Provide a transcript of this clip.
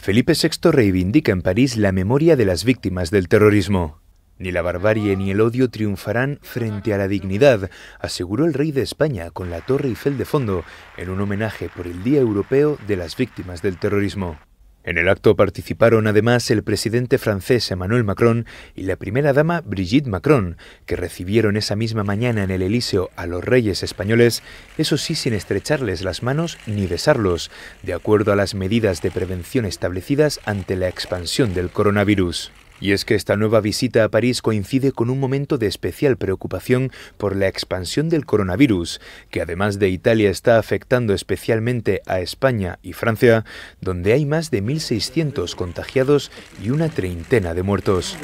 Felipe VI reivindica en París la memoria de las víctimas del terrorismo. Ni la barbarie ni el odio triunfarán frente a la dignidad, aseguró el rey de España con la Torre Eiffel de fondo, en un homenaje por el Día Europeo de las Víctimas del Terrorismo. En el acto participaron además el presidente francés Emmanuel Macron y la primera dama Brigitte Macron, que recibieron esa misma mañana en el Elíseo a los reyes españoles, eso sí sin estrecharles las manos ni besarlos, de acuerdo a las medidas de prevención establecidas ante la expansión del coronavirus. Y es que esta nueva visita a París coincide con un momento de especial preocupación por la expansión del coronavirus, que además de Italia está afectando especialmente a España y Francia, donde hay más de 1.600 contagiados y una treintena de muertos.